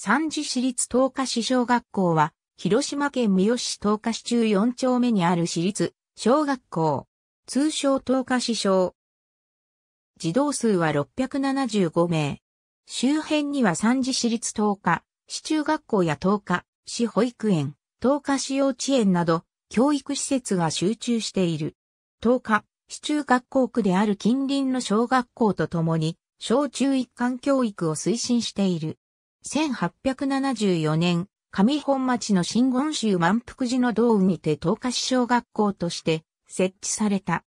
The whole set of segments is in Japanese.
三次市立東華市小学校は、広島県三次市東華市中4丁目にある私立小学校。通称東華市小。児童数は675名。周辺には三次市立東華、市中学校や東華、市保育園、東華市幼稚園など、教育施設が集中している。東華、市中学校区である近隣の小学校とともに、小中一貫教育を推進している。1874年、上本町の新言宗満福寺の道にて東下市小学校として設置された。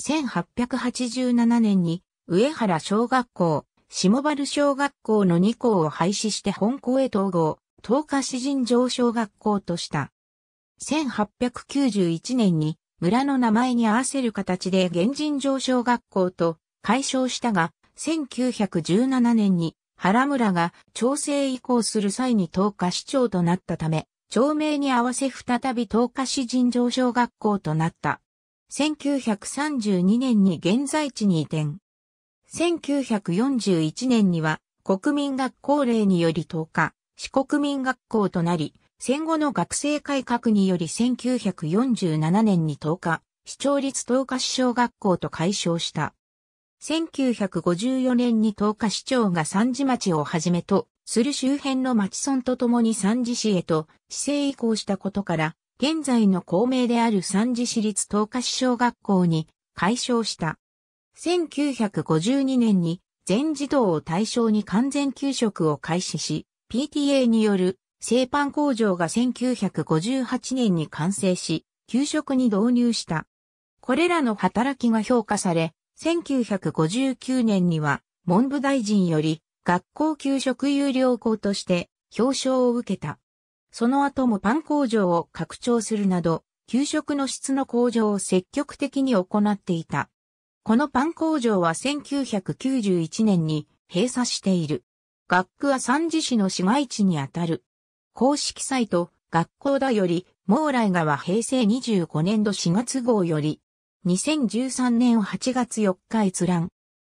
1887年に上原小学校、下原小学校の2校を廃止して本校へ統合、東下市人上小学校とした。1891年に村の名前に合わせる形で原人上小学校と解消したが、1917年に原村が調整移行する際に東下市長となったため、町名に合わせ再び東下市尋常小学校となった。1932年に現在地に移転。1941年には国民学校令により10日、四国民学校となり、戦後の学生改革により1947年に10日、市町立10日市小学校と解消した。1954年に東下市長が三次町をはじめとする周辺の町村と共に三次市へと市政移行したことから、現在の公明である三次市立東下市小学校に改称した。1952年に全児童を対象に完全給食を開始し、PTA による製パン工場が1958年に完成し、給食に導入した。これらの働きが評価され、1959年には文部大臣より学校給食有料校として表彰を受けた。その後もパン工場を拡張するなど、給食の質の向上を積極的に行っていた。このパン工場は1991年に閉鎖している。学区は三次市の市街地にあたる。公式サイト、学校だより、イ来は平成25年度4月号より、2013年8月4日閲覧。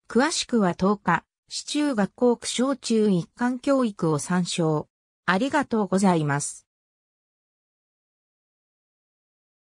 詳しくは10日、市中学校区小中一貫教育を参照。ありがとうございます。